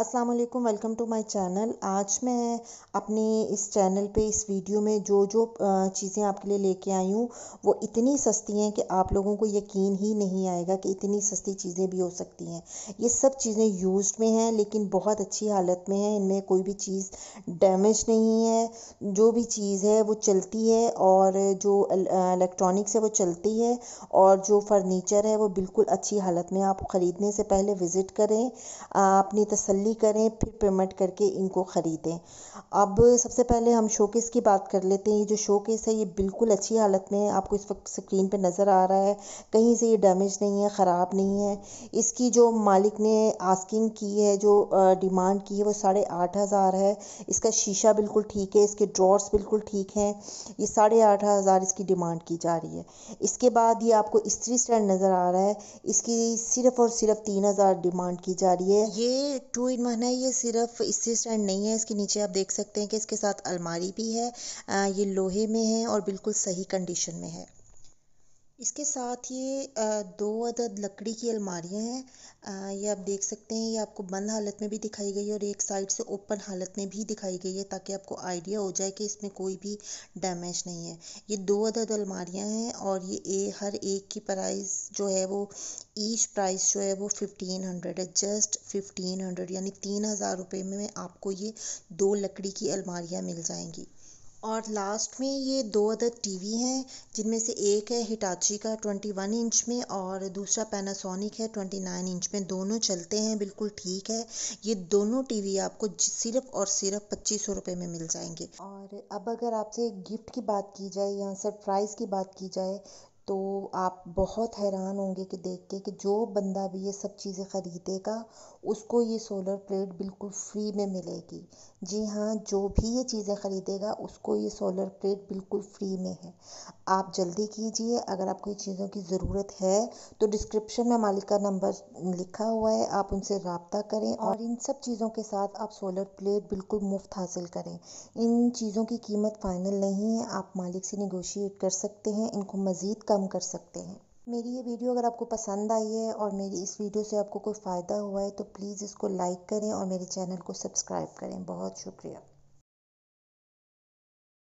अस्सलाम वालेकुम welcome to my channel आज मैं अपने इस चैनल पे इस वीडियो में जो जो चीज़ें आपके लिए लेके आई हूँ वो इतनी सस्ती हैं कि आप लोगों को यकीन ही नहीं आएगा कि इतनी सस्ती चीज़ें भी हो सकती हैं ये सब चीज़ें यूज में हैं लेकिन बहुत अच्छी हालत में हैं इनमें कोई भी चीज़ डैमेज नहीं है जो भी चीज़ है वो चलती है और जो इलेक्ट्रॉनिक्स है वो चलती है और जो फर्नीचर है वो बिल्कुल अच्छी हालत में आप ख़रीदने से पहले विज़िट करें अपनी तसली डील करें फिर पेमेंट करके इनको ख़रीदें अब सबसे पहले हम शोकेस की बात कर लेते हैं ये जो शोकेस है ये बिल्कुल अच्छी हालत में है आपको इस वक्त स्क्रीन पे नज़र आ रहा है कहीं से ये डैमेज नहीं है ख़राब नहीं है इसकी जो मालिक ने आस्किंग की है जो डिमांड की है वो साढ़े आठ हज़ार है इसका शीशा बिल्कुल ठीक है इसके ड्रॉर्स बिल्कुल ठीक हैं ये साढ़े आठ हज़ार इसकी डिमांड की जा रही है इसके बाद ये आपको इस्त्री स्टैंड नज़र आ रहा है इसकी सिर्फ़ और सिर्फ तीन हज़ार डिमांड की जा रही है ये टू स्टैंड माना है ये सिर्फ इससे स्टैंड नहीं है इसके नीचे आप देख सकते हैं कि इसके साथ अलमारी भी है आ, ये लोहे में है और बिल्कुल सही कंडीशन में है इसके साथ ये दो अदद लकड़ी की अलमारियाँ हैं ये आप देख सकते हैं ये आपको बंद हालत में भी दिखाई गई है और एक साइड से ओपन हालत में भी दिखाई गई है ताकि आपको आइडिया हो जाए कि इसमें कोई भी डैमेज नहीं है ये दो अदद अलमारियाँ हैं और ये ए हर एक की प्राइस जो है वो ईच प्राइस जो है वो फिफ्टीन हंड्रेड है जस्ट फिफ्टीन हंड्रेड यानी तीन हज़ार रुपये में आपको ये दो लकड़ी की अलमारियाँ मिल जाएंगी और लास्ट में ये दो अदद टीवी हैं जिनमें से एक है हिटाची का 21 इंच में और दूसरा पैनासोनिक है 29 इंच में दोनों चलते हैं बिल्कुल ठीक है ये दोनों टीवी आपको सिर्फ और सिर्फ पच्चीस सौ में मिल जाएंगे और अब अगर आपसे गिफ्ट की बात की जाए या सरप्राइज़ की बात की जाए तो आप बहुत हैरान होंगे कि देख के कि जो बंदा भी ये सब चीज़ें ख़रीदेगा उसको ये सोलर प्लेट बिल्कुल फ्री में मिलेगी जी हाँ जो भी ये चीज़ें ख़रीदेगा उसको ये सोलर प्लेट बिल्कुल फ्री में है आप जल्दी कीजिए अगर आपको ये चीज़ों की ज़रूरत है तो डिस्क्रिप्शन में मालिक का नंबर लिखा हुआ है आप उनसे रबता करें और इन सब चीज़ों के साथ आप सोलर प्लेट बिल्कुल मुफ्त हासिल करें इन चीज़ों की कीमत फ़ाइनल नहीं है आप मालिक से निगोशिएट कर सकते हैं इनको मज़ीद कम कर सकते हैं मेरी ये वीडियो अगर आपको पसंद आई है और मेरी इस वीडियो से आपको कोई फ़ायदा हुआ है तो प्लीज़ इसको लाइक करें और मेरे चैनल को सब्सक्राइब करें बहुत शुक्रिया